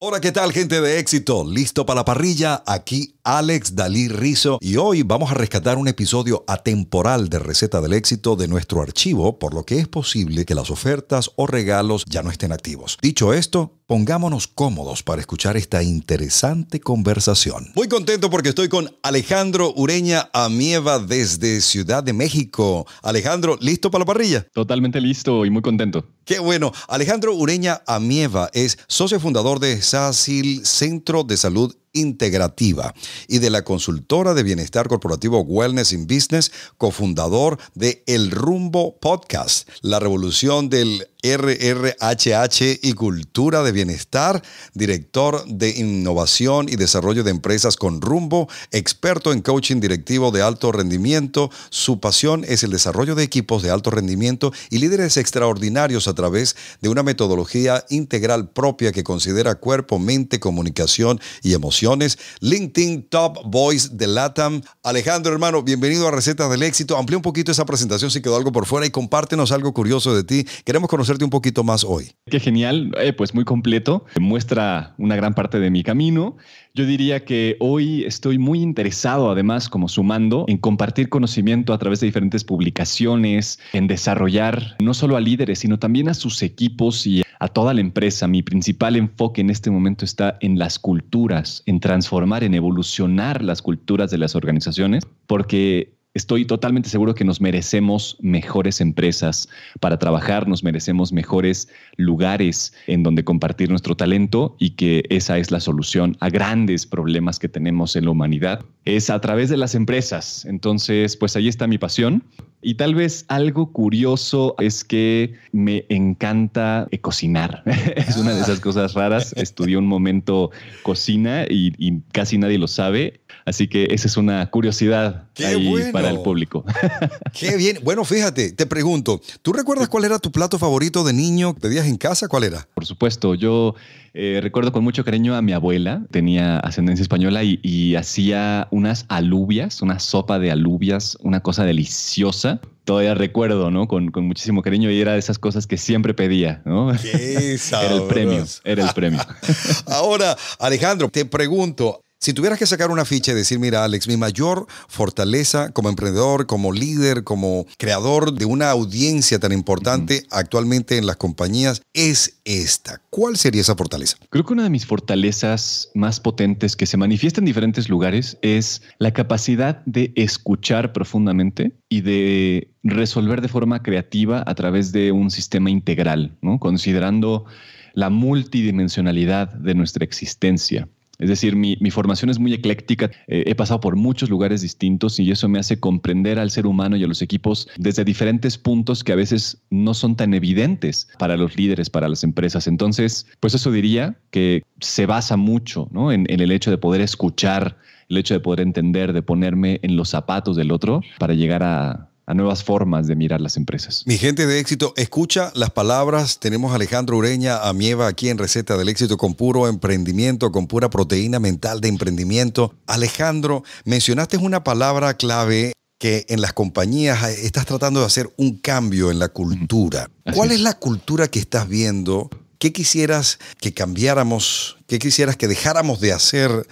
Hola, ¿qué tal gente de éxito? ¿Listo para la parrilla? Aquí Alex Dalí Rizo y hoy vamos a rescatar un episodio atemporal de Receta del Éxito de nuestro archivo, por lo que es posible que las ofertas o regalos ya no estén activos. Dicho esto, pongámonos cómodos para escuchar esta interesante conversación. Muy contento porque estoy con Alejandro Ureña Amieva desde Ciudad de México. Alejandro, ¿listo para la parrilla? Totalmente listo y muy contento. Qué bueno. Alejandro Ureña Amieva es socio fundador de SACIL, Centro de Salud integrativa y de la consultora de bienestar corporativo Wellness in Business, cofundador de El Rumbo Podcast, la revolución del RRHH y cultura de bienestar, director de innovación y desarrollo de empresas con rumbo, experto en coaching directivo de alto rendimiento. Su pasión es el desarrollo de equipos de alto rendimiento y líderes extraordinarios a través de una metodología integral propia que considera cuerpo, mente, comunicación y emoción LinkedIn Top Voice de LATAM. Alejandro, hermano, bienvenido a Recetas del Éxito. Amplía un poquito esa presentación si quedó algo por fuera y compártenos algo curioso de ti. Queremos conocerte un poquito más hoy. Qué genial, eh, pues muy completo. Muestra una gran parte de mi camino. Yo diría que hoy estoy muy interesado, además, como sumando, en compartir conocimiento a través de diferentes publicaciones, en desarrollar no solo a líderes, sino también a sus equipos y a toda la empresa. Mi principal enfoque en este momento está en las culturas, en transformar, en evolucionar las culturas de las organizaciones, porque Estoy totalmente seguro que nos merecemos mejores empresas para trabajar, nos merecemos mejores lugares en donde compartir nuestro talento y que esa es la solución a grandes problemas que tenemos en la humanidad. Es a través de las empresas. Entonces, pues ahí está mi pasión. Y tal vez algo curioso es que me encanta cocinar. es una de ah. esas cosas raras. Estudié un momento cocina y, casi nadie lo sabe. Así que esa es una curiosidad para el público. Qué bien. Bueno, fíjate, te pregunto, ¿tú recuerdas cuál era tu plato favorito de niño? ¿Pedías en casa? ¿Cuál era? Por supuesto, yo eh, recuerdo con mucho cariño a mi abuela, tenía ascendencia española y, hacía unas alubias, una sopa de alubias, una cosa deliciosa todavía recuerdo, ¿no? Con, muchísimo cariño y era de esas cosas que siempre pedía, ¿no? era el premio, era el premio. Ahora, Alejandro, te pregunto, si tuvieras que sacar una ficha y decir, mira Alex, mi mayor fortaleza como emprendedor, como líder, como creador de una audiencia tan importante actualmente en las compañías es esta. ¿Cuál sería esa fortaleza? Creo que una de mis fortalezas más potentes que se manifiesta en diferentes lugares es la capacidad de escuchar profundamente y de resolver de forma creativa a través de un sistema integral, ¿no? considerando la multidimensionalidad de nuestra existencia. Es decir, mi, formación es muy ecléctica, eh, he pasado por muchos lugares distintos y eso me hace comprender al ser humano y a los equipos desde diferentes puntos que a veces no son tan evidentes para los líderes, para las empresas. Entonces, pues eso diría que se basa mucho en el hecho de poder escuchar el hecho de poder entender, de ponerme en los zapatos del otro para llegar a, a nuevas formas de mirar las empresas. Mi gente de éxito, escucha las palabras. Tenemos a Alejandro Ureña a Mieva, aquí en Receta del Éxito con puro emprendimiento, con pura proteína mental de emprendimiento. Alejandro, mencionaste una palabra clave que en las compañías estás tratando de hacer un cambio en la cultura. ¿Cuál es. es la cultura que estás viendo? ¿Qué quisieras que cambiáramos? ¿Qué quisieras que dejáramos de hacer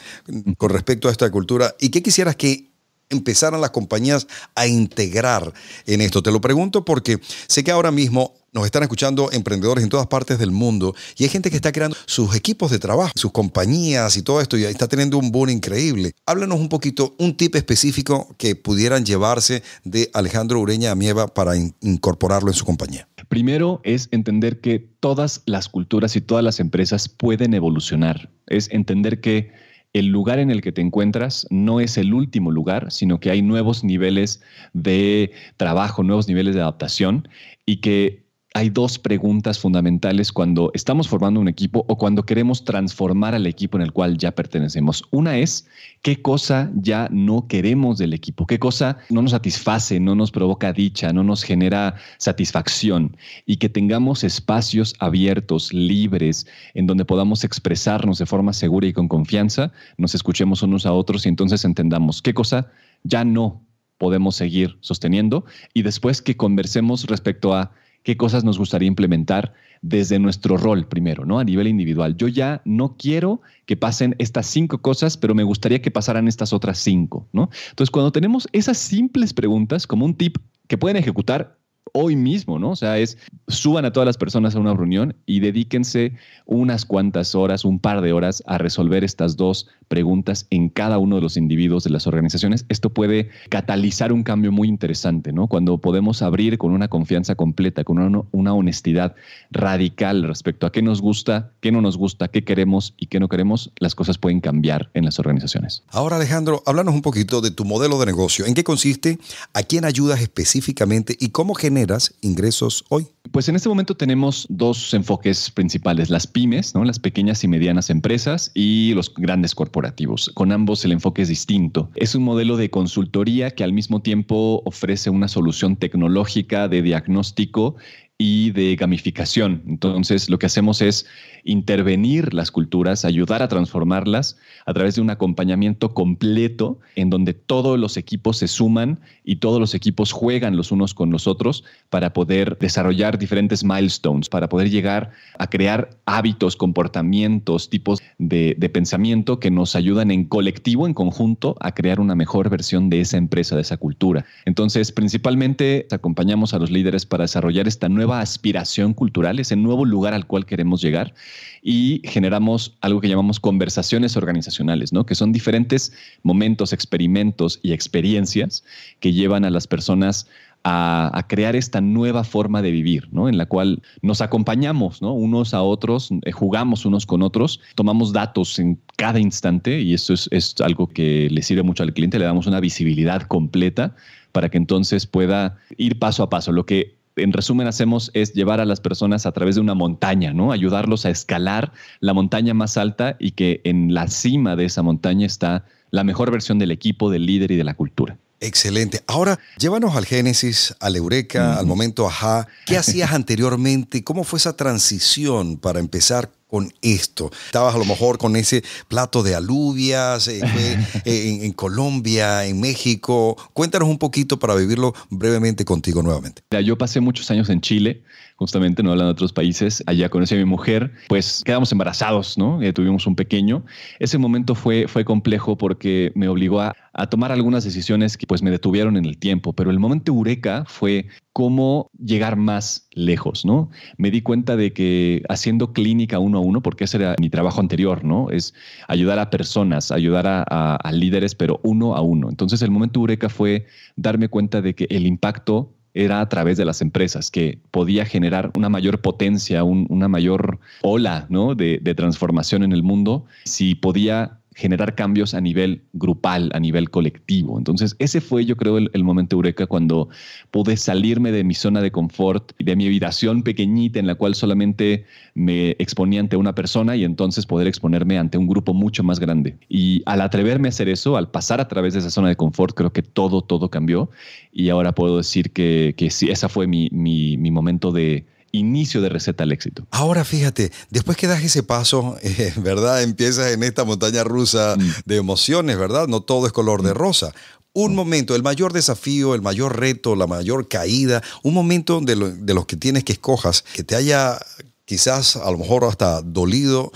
con respecto a esta cultura? ¿Y qué quisieras que empezaran las compañías a integrar en esto? Te lo pregunto porque sé que ahora mismo nos están escuchando emprendedores en todas partes del mundo y hay gente que está creando sus equipos de trabajo, sus compañías y todo esto y está teniendo un boom increíble. Háblanos un poquito, un tip específico que pudieran llevarse de Alejandro Ureña Amieva para incorporarlo en su compañía. Primero es entender que todas las culturas y todas las empresas pueden evolucionar. Es entender que el lugar en el que te encuentras no es el último lugar, sino que hay nuevos niveles de trabajo, nuevos niveles de adaptación y que hay dos preguntas fundamentales cuando estamos formando un equipo o cuando queremos transformar al equipo en el cual ya pertenecemos. Una es, ¿qué cosa ya no queremos del equipo? ¿Qué cosa no nos satisface, no nos provoca dicha, no nos genera satisfacción? Y que tengamos espacios abiertos, libres, en donde podamos expresarnos de forma segura y con confianza, nos escuchemos unos a otros y entonces entendamos qué cosa ya no podemos seguir sosteniendo y después que conversemos respecto a qué cosas nos gustaría implementar desde nuestro rol primero, ¿no? A nivel individual. Yo ya no quiero que pasen estas cinco cosas, pero me gustaría que pasaran estas otras cinco, ¿no? Entonces, cuando tenemos esas simples preguntas como un tip que pueden ejecutar hoy mismo, ¿no? O sea, es suban a todas las personas a una reunión y dedíquense unas cuantas horas, un par de horas a resolver estas dos preguntas en cada uno de los individuos de las organizaciones. Esto puede catalizar un cambio muy interesante, ¿no? Cuando podemos abrir con una confianza completa, con una, honestidad radical respecto a qué nos gusta, qué no nos gusta, qué queremos y qué no queremos, las cosas pueden cambiar en las organizaciones. Ahora, Alejandro, háblanos un poquito de tu modelo de negocio. ¿En qué consiste? ¿A quién ayudas específicamente y cómo generas ingresos hoy? Pues en este momento tenemos dos enfoques principales, las pymes, ¿no? las pequeñas y medianas empresas y los grandes corporativos. Con ambos el enfoque es distinto. Es un modelo de consultoría que al mismo tiempo ofrece una solución tecnológica de diagnóstico y de gamificación. Entonces, lo que hacemos es intervenir las culturas, ayudar a transformarlas a través de un acompañamiento completo en donde todos los equipos se suman y todos los equipos juegan los unos con los otros para poder desarrollar diferentes milestones, para poder llegar a crear hábitos, comportamientos, tipos de, pensamiento que nos ayudan en colectivo, en conjunto, a crear una mejor versión de esa empresa, de esa cultura. Entonces, principalmente acompañamos a los líderes para desarrollar esta nueva aspiración cultural, ese nuevo lugar al cual queremos llegar y generamos algo que llamamos conversaciones organizacionales, ¿no? que son diferentes momentos, experimentos y experiencias que llevan a las personas a, crear esta nueva forma de vivir, ¿no? En la cual nos acompañamos, Unos a otros, eh, jugamos unos con otros, tomamos datos en cada instante y eso es, es algo que le sirve mucho al cliente, le damos una visibilidad completa para que entonces pueda ir paso a paso. Lo que en resumen hacemos es llevar a las personas a través de una montaña, ¿no? Ayudarlos a escalar la montaña más alta y que en la cima de esa montaña está la mejor versión del equipo, del líder y de la cultura. Excelente. Ahora, llévanos al Génesis, al Eureka, al momento Ajá. ¿Qué hacías anteriormente? ¿Cómo fue esa transición para empezar con esto. Estabas a lo mejor con ese plato de alubias eh, en, Colombia, en México. Cuéntanos un poquito para vivirlo brevemente contigo nuevamente. Yo pasé muchos años en Chile, justamente, no hablando de otros países. Allá conocí a mi mujer, pues quedamos embarazados, ¿no? Eh, tuvimos un pequeño. Ese momento fue, fue complejo porque me obligó a, a tomar algunas decisiones que pues me detuvieron en el tiempo, pero el momento eureka fue cómo llegar más lejos, ¿no? Me di cuenta de que haciendo clínica uno a uno, porque ese era mi trabajo anterior, ¿no? Es ayudar a personas, ayudar a, líderes, pero uno a uno. Entonces el momento eureka fue darme cuenta de que el impacto era a través de las empresas, que podía generar una mayor potencia, una mayor ola ¿no? de transformación en el mundo, si podía generar cambios a nivel grupal, a nivel colectivo. Entonces, ese fue, yo creo, el, momento eureka cuando pude salirme de mi zona de confort, de mi habitación pequeñita en la cual solamente me exponía ante una persona y entonces poder exponerme ante un grupo mucho más grande. Y al atreverme a hacer eso, al pasar a través de esa zona de confort, creo que todo, todo cambió. Y ahora puedo decir que, que sí, ese fue mi momento de, inicio de receta al éxito. Ahora fíjate, después que das ese paso, eh, ¿verdad? Empiezas en esta montaña rusa mm. de emociones, ¿verdad? No todo es color de mm. rosa. Un mm. momento, el mayor desafío, el mayor reto, la mayor caída, un momento de los que tienes que escojas, que te haya quizás a lo mejor hasta dolido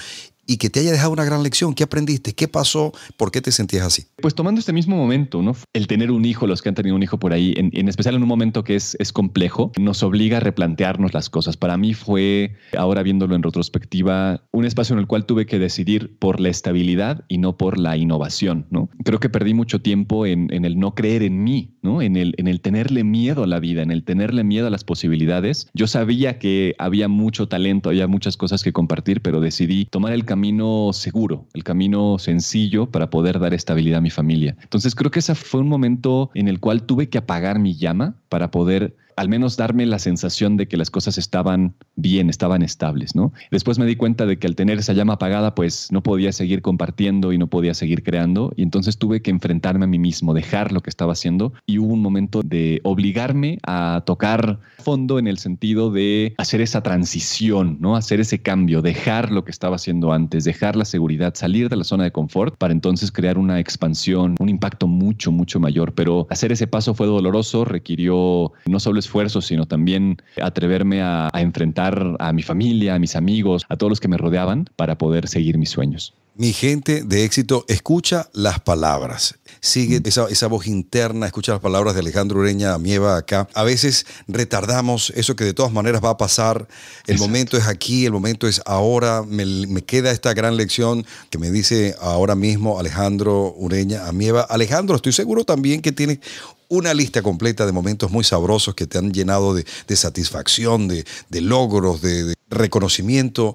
y que te haya dejado una gran lección. ¿Qué aprendiste? ¿Qué pasó? ¿Por qué te sentías así? Pues tomando este mismo momento, ¿no? El tener un hijo, los que han tenido un hijo por ahí, en, en especial en un momento que es, es complejo, nos obliga a replantearnos las cosas. Para mí fue, ahora viéndolo en retrospectiva, un espacio en el cual tuve que decidir por la estabilidad y no por la innovación, ¿no? Creo que perdí mucho tiempo en, en el no creer en mí, ¿no? En el, en el tenerle miedo a la vida, en el tenerle miedo a las posibilidades. Yo sabía que había mucho talento, había muchas cosas que compartir, pero decidí tomar el camino camino seguro, el camino sencillo para poder dar estabilidad a mi familia. Entonces creo que ese fue un momento en el cual tuve que apagar mi llama para poder al menos darme la sensación de que las cosas estaban bien, estaban estables, ¿no? Después me di cuenta de que al tener esa llama apagada, pues no podía seguir compartiendo y no podía seguir creando, y entonces tuve que enfrentarme a mí mismo, dejar lo que estaba haciendo, y hubo un momento de obligarme a tocar fondo en el sentido de hacer esa transición, ¿no? Hacer ese cambio, dejar lo que estaba haciendo antes, dejar la seguridad, salir de la zona de confort para entonces crear una expansión, un impacto mucho, mucho mayor, pero hacer ese paso fue doloroso, requirió no solo es sino también atreverme a, enfrentar a mi familia, a mis amigos, a todos los que me rodeaban para poder seguir mis sueños mi gente de éxito, escucha las palabras. Sigue mm. esa, voz interna, escucha las palabras de Alejandro Ureña Amieva acá. A veces retardamos eso que de todas maneras va a pasar. El momento es aquí, el momento es ahora. Me, me, queda esta gran lección que me dice ahora mismo Alejandro Ureña Amieva. Alejandro, estoy seguro también que tiene una lista completa de momentos muy sabrosos que te han llenado de, satisfacción, de, logros, de, reconocimiento.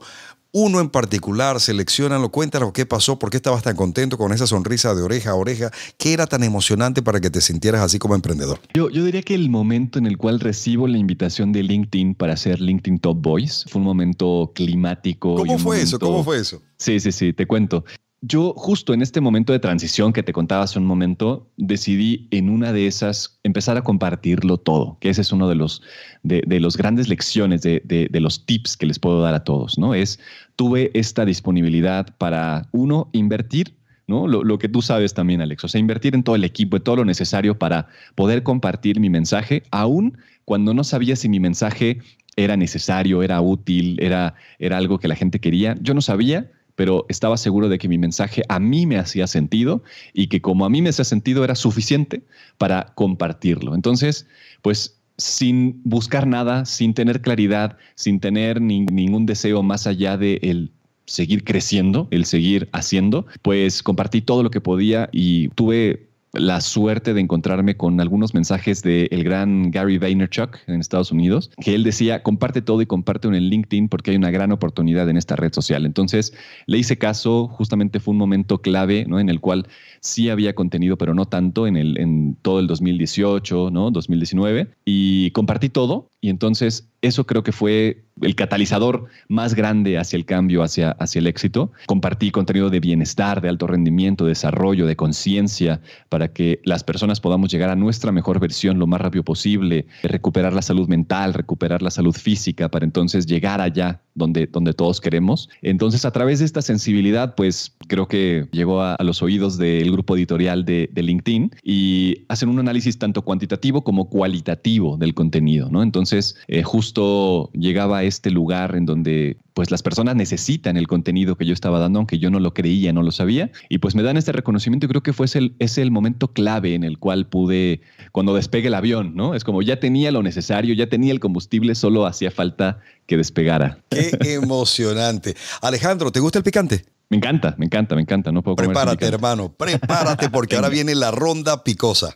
Uno en particular, seleccionalo, cuéntalo qué pasó, por qué estabas tan contento con esa sonrisa de oreja a oreja, qué era tan emocionante para que te sintieras así como emprendedor. Yo, diría que el momento en el cual recibo la invitación de LinkedIn para hacer LinkedIn Top Voice fue un momento climático. ¿Cómo fue eso? ¿Cómo fue eso? Sí, sí, sí, te cuento. Yo justo en este momento de transición que te contaba hace un momento, decidí en una de esas empezar a compartirlo todo, que ese es uno de los, de, grandes lecciones, de, los tips que les puedo dar a todos, ¿no? Es, tuve esta disponibilidad para, uno, invertir, ¿no? Lo, que tú sabes también, Alex, o sea, invertir en todo el equipo, en todo lo necesario para poder compartir mi mensaje, aún cuando no sabía si mi mensaje era necesario, era útil, era, era algo que la gente quería. Yo no sabía, pero estaba seguro de que mi mensaje a mí me hacía sentido y que como a mí me hacía sentido era suficiente para compartirlo. Entonces, pues sin buscar nada, sin tener claridad, sin tener ningún deseo más allá de el seguir creciendo, el seguir haciendo, pues compartí todo lo que podía y tuve la suerte de encontrarme con algunos mensajes del el gran Gary Vaynerchuk en Estados Unidos, que él decía, comparte todo y comparte en LinkedIn porque hay una gran oportunidad en esta red social. Entonces, le hice caso, justamente fue un momento clave, ¿no? En el cual sí había contenido, pero no tanto en, el, en todo el 2018, ¿no? 2019, y compartí todo y entonces eso creo que fue el catalizador más grande hacia el cambio, hacia, hacia el éxito. Compartí contenido de bienestar, de alto rendimiento, desarrollo, de conciencia, para que las personas podamos llegar a nuestra mejor versión lo más rápido posible, recuperar la salud mental, recuperar la salud física, para entonces llegar allá donde, donde todos queremos. Entonces, a través de esta sensibilidad, pues creo que llegó a, los oídos del grupo editorial de, de LinkedIn y hacen un análisis tanto cuantitativo como cualitativo del contenido, ¿no? Entonces, eh, justo llegaba a este lugar en donde pues las personas necesitan el contenido que yo estaba dando, aunque yo no lo creía, no lo sabía. Y pues me dan este reconocimiento y creo que fue ese el momento clave en el cual pude, cuando despegue el avión, ¿no? Es como ya tenía lo necesario, ya tenía el combustible, solo hacía falta que despegara. Qué emocionante. Alejandro, ¿te gusta el picante? Me encanta, me encanta, me encanta. No puedo Prepárate, hermano, prepárate porque ahora viene la ronda picosa.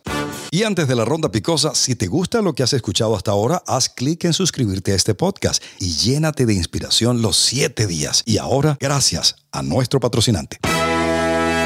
Y antes de la ronda picosa, si te gusta lo que has escuchado hasta ahora, haz clic en suscribirte a este podcast y llénate de inspiración los siete días. Y ahora, gracias a nuestro patrocinante.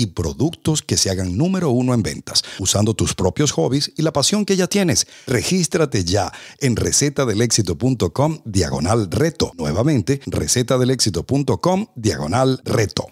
y productos que se hagan número uno en ventas, usando tus propios hobbies y la pasión que ya tienes. Regístrate ya en recetadelexito.com diagonal reto. Nuevamente, recetadelexito.com diagonal reto.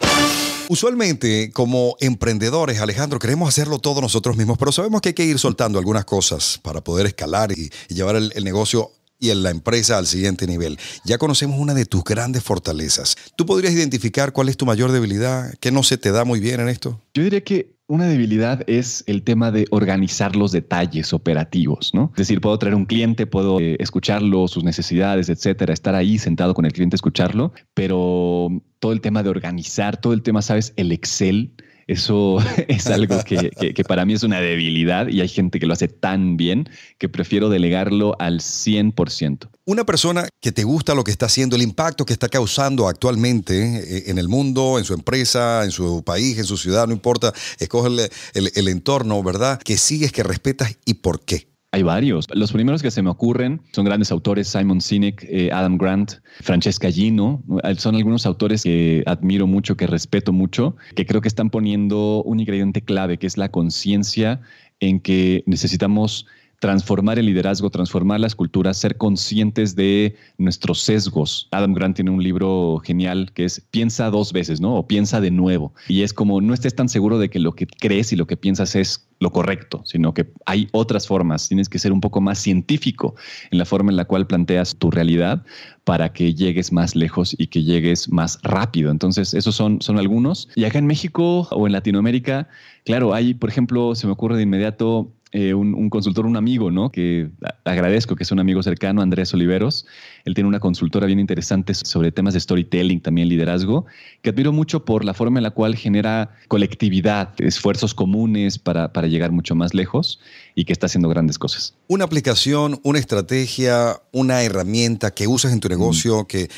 Usualmente, como emprendedores, Alejandro, queremos hacerlo todos nosotros mismos, pero sabemos que hay que ir soltando algunas cosas para poder escalar y, llevar el, el negocio y en la empresa al siguiente nivel. Ya conocemos una de tus grandes fortalezas. ¿Tú podrías identificar cuál es tu mayor debilidad? ¿Qué no se te da muy bien en esto? Yo diría que una debilidad es el tema de organizar los detalles operativos, ¿no? Es decir, puedo traer un cliente, puedo eh, escucharlo, sus necesidades, etcétera, estar ahí sentado con el cliente, escucharlo, pero todo el tema de organizar, todo el tema, ¿sabes? El Excel, eso es algo que, para mí es una debilidad y hay gente que lo hace tan bien que prefiero delegarlo al 100%. Una persona que te gusta lo que está haciendo, el impacto que está causando actualmente eh, en el mundo, en su empresa, en su país, en su ciudad, no importa, escoge el, el entorno, ¿verdad? Que sigues, que respetas y por qué. Hay varios. Los primeros que se me ocurren son grandes autores, Simon Sinek, eh, Adam Grant, Francesca Gino. Son algunos autores que admiro mucho, que respeto mucho, que creo que están poniendo un ingrediente clave, que es la conciencia en que necesitamos transformar el liderazgo, transformar las culturas, ser conscientes de nuestros sesgos. Adam Grant tiene un libro genial que es Piensa dos veces, ¿no? O piensa de nuevo. Y es como no estés tan seguro de que lo que crees y lo que piensas es lo correcto, sino que hay otras formas. Tienes que ser un poco más científico en la forma en la cual planteas tu realidad para que llegues más lejos y que llegues más rápido. Entonces, esos son, son algunos. Y acá en México o en Latinoamérica, claro, hay, por ejemplo, se me ocurre de inmediato eh, un, un, consultor, un amigo, ¿no? Que agradezco que es un amigo cercano, Andrés Oliveros, él tiene una consultora bien interesante sobre temas de storytelling, también liderazgo, que admiro mucho por la forma en la cual genera colectividad, esfuerzos comunes para, para llegar mucho más lejos y que está haciendo grandes cosas. Una aplicación, una estrategia, una herramienta que usas en tu negocio que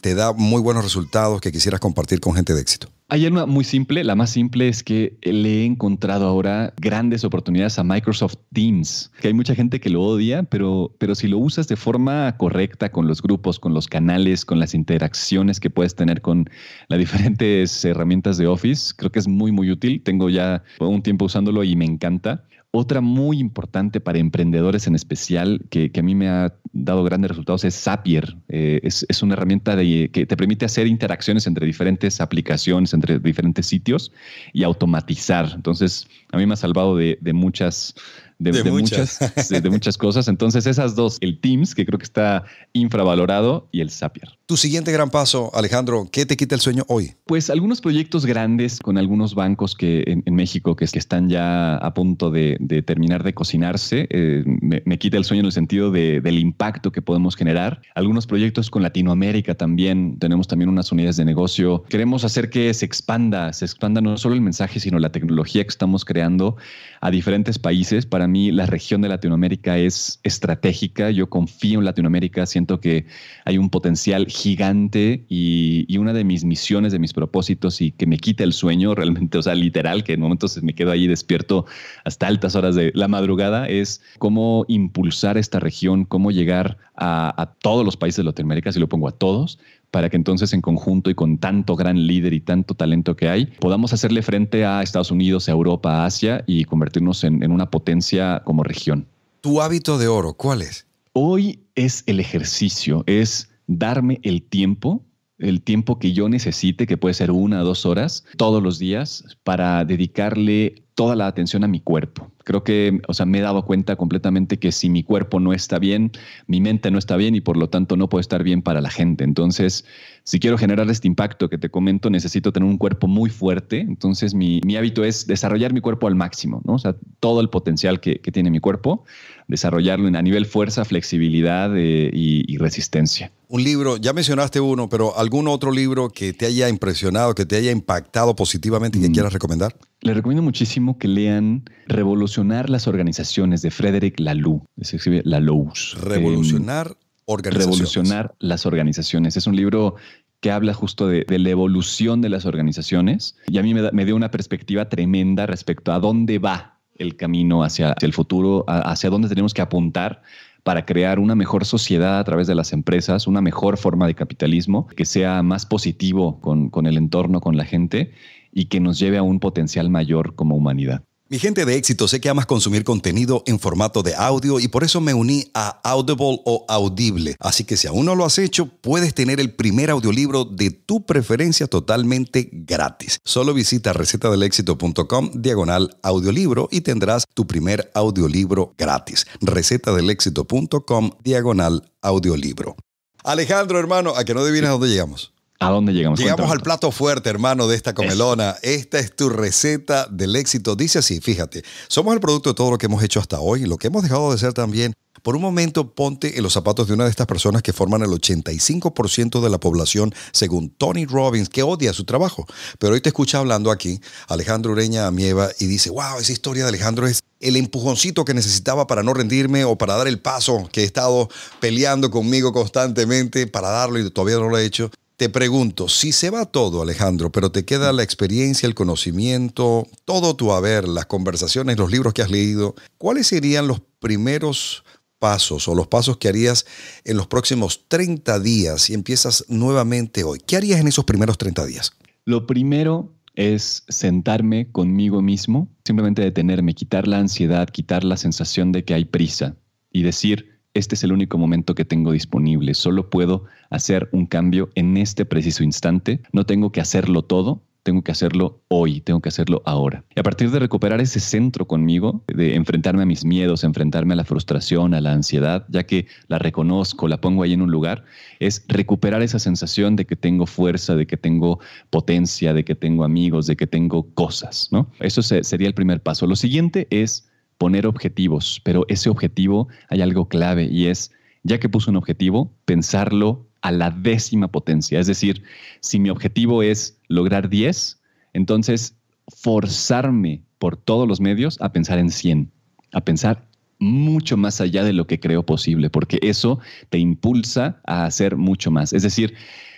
te da muy buenos resultados que quisieras compartir con gente de éxito. Hay una muy simple, la más simple es que le he encontrado ahora grandes oportunidades a Microsoft Teams, que hay mucha gente que lo odia, pero, pero si lo usas de forma correcta, con los grupos, con los canales, con las interacciones que puedes tener con las diferentes herramientas de Office. Creo que es muy, muy útil. Tengo ya un tiempo usándolo y me encanta. Otra muy importante para emprendedores en especial, que, a mí me ha dado grandes resultados, es Zapier. Eh, es, una herramienta de, que te permite hacer interacciones entre diferentes aplicaciones, entre diferentes sitios y automatizar. Entonces, a mí me ha salvado de, de muchas de, muchas. muchas cosas. Entonces, esas dos, el Teams, que creo que está infravalorado, y el Zapier. Tu siguiente gran paso, Alejandro, ¿qué te quita el sueño hoy? Pues algunos proyectos grandes con algunos bancos que en, México que, están ya a punto de, terminar de cocinarse, eh, me, quita el sueño en el sentido del impacto que podemos generar. Algunos proyectos con Latinoamérica también, tenemos también unas unidades de negocio. Queremos hacer que se expanda, se expanda no solo el mensaje, sino la tecnología que estamos creando a diferentes países. Para mí la región de Latinoamérica es estratégica, yo confío en Latinoamérica, siento que hay un potencial gigante y, una de mis misiones, de mis propósitos y que me quita el sueño realmente, o sea, literal, que en momentos me quedo ahí despierto hasta altas horas de la madrugada, es cómo impulsar esta región, cómo llegar a, todos los países de Latinoamérica, si lo pongo a todos, para que entonces en conjunto y con tanto gran líder y tanto talento que hay, podamos hacerle frente a Estados Unidos, a Europa, a Asia y convertirnos en, en una potencia como región. ¿Tu hábito de oro cuál es? Hoy es el ejercicio, es darme el tiempo el tiempo que yo necesite, que puede ser una o dos horas todos los días, para dedicarle toda la atención a mi cuerpo. Creo que, o sea, me he dado cuenta completamente que si mi cuerpo no está bien, mi mente no está bien y por lo tanto no puedo estar bien para la gente. Entonces, si quiero generar este impacto que te comento, necesito tener un cuerpo muy fuerte. Entonces, mi, hábito es desarrollar mi cuerpo al máximo, ¿no? O sea, todo el potencial que, tiene mi cuerpo, desarrollarlo en, a nivel fuerza, flexibilidad eh, y, resistencia. Un libro, ya mencionaste uno, pero ¿algún otro libro que te haya impresionado, que te haya impactado positivamente y que mm. quieras recomendar? Le recomiendo muchísimo que lean Revolucionar las organizaciones de Frederick Laloux. Se escribe Laloux. Revolucionar em, organizaciones. Revolucionar las organizaciones. Es un libro que habla justo de, la evolución de las organizaciones y a mí me, dio una perspectiva tremenda respecto a dónde va el camino hacia, el futuro, hacia dónde tenemos que apuntar para crear una mejor sociedad a través de las empresas, una mejor forma de capitalismo que sea más positivo con el entorno, con la gente y que nos lleve a un potencial mayor como humanidad. Mi gente de éxito, sé que amas consumir contenido en formato de audio y por eso me uní a Audible o Audible. Así que si aún no lo has hecho, puedes tener el primer audiolibro de tu preferencia totalmente gratis. Solo visita recetadelexito.com diagonal audiolibro y tendrás tu primer audiolibro gratis. recetadelexito.com diagonal audiolibro. Alejandro, hermano, a que no adivinas dónde llegamos. ¿A dónde llegamos? Llegamos al plato fuerte, hermano, de esta comelona. Esta es tu receta del éxito. Dice así, fíjate, somos el producto de todo lo que hemos hecho hasta hoy, y lo que hemos dejado de ser también. Por un momento, ponte en los zapatos de una de estas personas que forman el 85% de la población, según Tony Robbins, que odia su trabajo. Pero hoy te escucha hablando aquí Alejandro Ureña Amieva y dice, wow, esa historia de Alejandro es el empujoncito que necesitaba para no rendirme o para dar el paso que he estado peleando conmigo constantemente para darlo y todavía no lo he hecho. Te pregunto, si se va todo, Alejandro, pero te queda la experiencia, el conocimiento, todo tu haber, las conversaciones, los libros que has leído, ¿cuáles serían los primeros pasos o los pasos que harías en los próximos 30 días si empiezas nuevamente hoy? ¿Qué harías en esos primeros 30 días? Lo primero es sentarme conmigo mismo, simplemente detenerme, quitar la ansiedad, quitar la sensación de que hay prisa y decir, este es el único momento que tengo disponible, solo puedo hacer un cambio en este preciso instante, no tengo que hacerlo todo, tengo que hacerlo hoy, tengo que hacerlo ahora. Y a partir de recuperar ese centro conmigo, de enfrentarme a mis miedos, enfrentarme a la frustración, a la ansiedad, ya que la reconozco, la pongo ahí en un lugar, es recuperar esa sensación de que tengo fuerza, de que tengo potencia, de que tengo amigos, de que tengo cosas, ¿no? Eso sería el primer paso. Lo siguiente es poner objetivos, pero ese objetivo hay algo clave y es, ya que puse un objetivo, pensarlo a la décima potencia. Es decir, si mi objetivo es lograr 10, entonces forzarme por todos los medios a pensar en 100, a pensar mucho más allá de lo que creo posible, porque eso te impulsa a hacer mucho más. Es decir,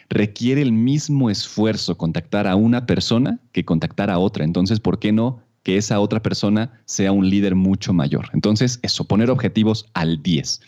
requiere el mismo esfuerzo contactar a una persona que contactar a otra. Entonces, ¿por qué no que esa otra persona sea un líder mucho mayor. Entonces, eso, poner objetivos al 10.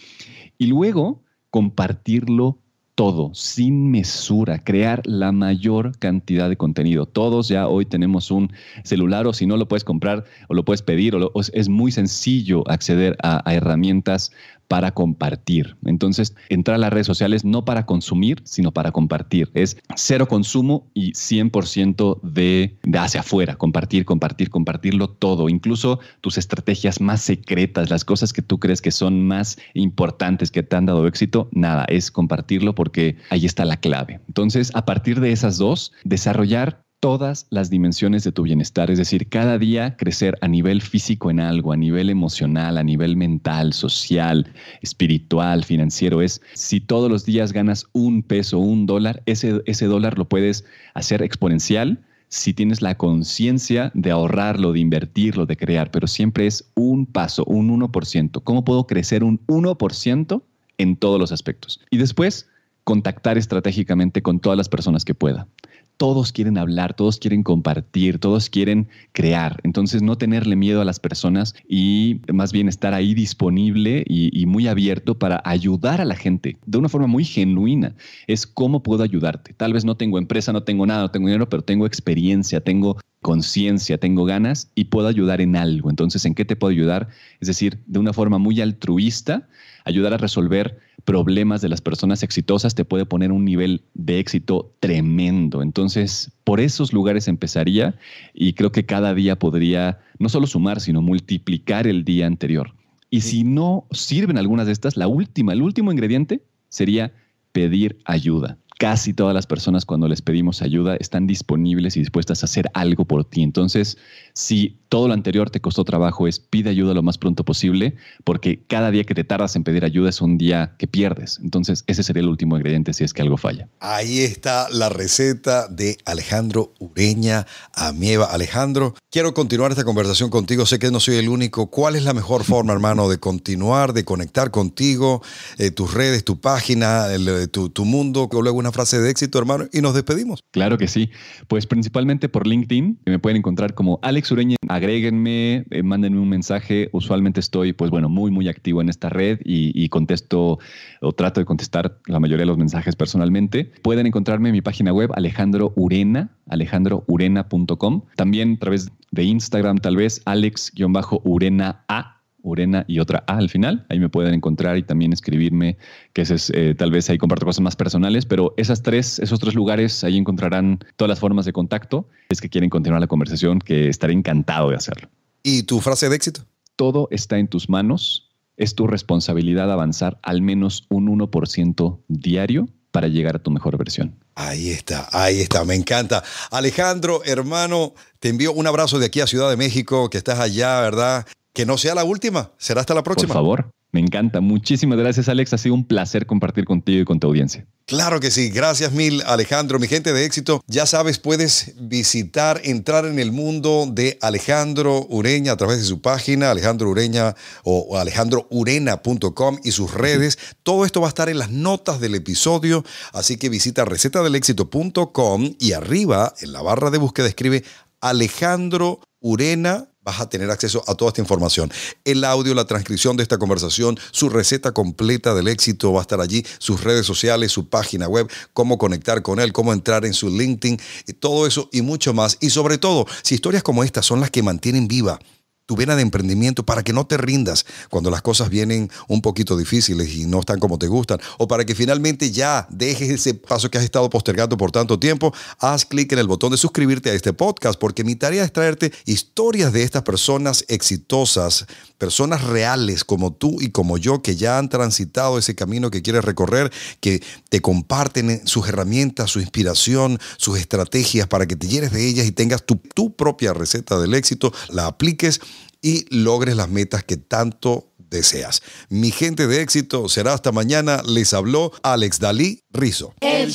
Y luego, compartirlo todo, sin mesura, crear la mayor cantidad de contenido. Todos ya hoy tenemos un celular o si no lo puedes comprar o lo puedes pedir o, es muy sencillo acceder a, herramientas para compartir. Entonces, entrar a las redes sociales no para consumir, sino para compartir. Es cero consumo y 100% de, de, hacia afuera, compartir, compartir, compartirlo todo, incluso tus estrategias más secretas, las cosas que tú crees que son más importantes, que te han dado éxito, nada, es compartirlo. Por porque ahí está la clave. Entonces, a partir de esas dos, desarrollar todas las dimensiones de tu bienestar, es decir, cada día crecer a nivel físico en algo, a nivel emocional, a nivel mental, social, espiritual, financiero, es si todos los días ganas un peso, un dólar, ese, ese dólar lo puedes hacer exponencial si tienes la conciencia de ahorrarlo, de invertirlo, de crear, pero siempre es un paso, un 1%. ¿Cómo puedo crecer un 1% en todos los aspectos? Y después contactar estratégicamente con todas las personas que pueda. Todos quieren hablar, todos quieren compartir, todos quieren crear. Entonces no tenerle miedo a las personas y más bien estar ahí disponible y, muy abierto para ayudar a la gente de una forma muy genuina. Es cómo puedo ayudarte. Tal vez no tengo empresa, no tengo nada, no tengo dinero, pero tengo experiencia, tengo conciencia, tengo ganas y puedo ayudar en algo. Entonces, ¿en qué te puedo ayudar? Es decir, de una forma muy altruista, ayudar a resolver problemas de las personas exitosas te puede poner un nivel de éxito tremendo. Entonces, por esos lugares empezaría y creo que cada día podría no solo sumar, sino multiplicar el día anterior. Y si no sirven algunas de estas, la última, el último ingrediente sería pedir ayuda casi todas las personas cuando les pedimos ayuda están disponibles y dispuestas a hacer algo por ti. Entonces, si todo lo anterior te costó trabajo, es pide ayuda lo más pronto posible, porque cada día que te tardas en pedir ayuda es un día que pierdes. Entonces, ese sería el último ingrediente si es que algo falla. Ahí está la receta de Alejandro Ureña Amieva. Alejandro, quiero continuar esta conversación contigo. Sé que no soy el único. ¿Cuál es la mejor forma, hermano, de continuar, de conectar contigo, eh, tus redes, tu página, eh, tu, tu, mundo? Luego una frase de éxito, hermano, y nos despedimos. Claro que sí. Pues principalmente por LinkedIn, me pueden encontrar como Alex Ureña. Agréguenme, mandenme eh, mándenme un mensaje. Usualmente estoy, pues bueno, muy, muy activo en esta red y, contesto o trato de contestar la mayoría de los mensajes personalmente. Pueden encontrarme en mi página web, Alejandro Urena, alejandrourena.com. También a través de Instagram, tal vez, alex-urena-a Urena y otra A al final. Ahí me pueden encontrar y también escribirme, que es, eh, tal vez ahí comparto cosas más personales, pero esas tres, esos tres lugares, ahí encontrarán todas las formas de contacto. Es que quieren continuar la conversación, que estaré encantado de hacerlo. ¿Y tu frase de éxito? Todo está en tus manos. Es tu responsabilidad avanzar al menos un 1% diario para llegar a tu mejor versión. Ahí está, ahí está, me encanta. Alejandro, hermano, te envío un abrazo de aquí a Ciudad de México, que estás allá, ¿verdad? que no sea la última. Será hasta la próxima. Por favor, me encanta. Muchísimas gracias, Alex. Ha sido un placer compartir contigo y con tu audiencia. Claro que sí. Gracias mil, Alejandro. Mi gente de éxito, ya sabes, puedes visitar, entrar en el mundo de Alejandro Ureña a través de su página, Alejandro Ureña o alejandrourena.com y sus redes. Todo esto va a estar en las notas del episodio, así que visita recetadelexito.com y arriba en la barra de búsqueda escribe Alejandro Urena vas a tener acceso a toda esta información. El audio, la transcripción de esta conversación, su receta completa del éxito va a estar allí, sus redes sociales, su página web, cómo conectar con él, cómo entrar en su LinkedIn, todo eso y mucho más. Y sobre todo, si historias como estas son las que mantienen viva tu vena de emprendimiento para que no te rindas cuando las cosas vienen un poquito difíciles y no están como te gustan, o para que finalmente ya dejes ese paso que has estado postergando por tanto tiempo, haz clic en el botón de suscribirte a este podcast, porque mi tarea es traerte historias de estas personas exitosas, personas reales como tú y como yo, que ya han transitado ese camino que quieres recorrer, que te comparten eh, sus herramientas, su inspiración, sus estrategias para que te llenes de ellas y tengas tu, tu propia receta del éxito, la apliques y logres las metas que tanto deseas. Mi gente de éxito, será hasta mañana. Les habló Alex Dalí Rizo. El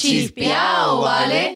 ¿vale?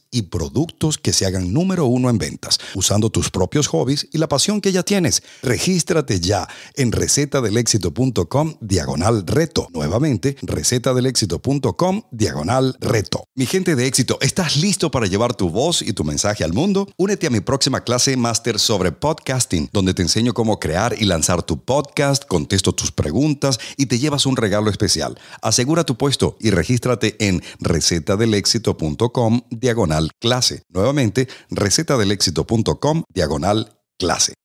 y productos que se hagan número uno en ventas, usando tus propios hobbies y la pasión que ya tienes. Regístrate ya en recetadelexito.com diagonal reto. Nuevamente, recetadelexito.com diagonal reto. Mi gente de éxito, ¿estás listo para llevar tu voz y tu mensaje al mundo? Únete a mi próxima clase máster sobre podcasting, donde te enseño cómo crear y lanzar tu podcast, contesto tus preguntas y te llevas un regalo especial. Asegura tu puesto y regístrate en recetadelexito.com diagonal clase. Nuevamente, recetadelexito.com diagonal clase.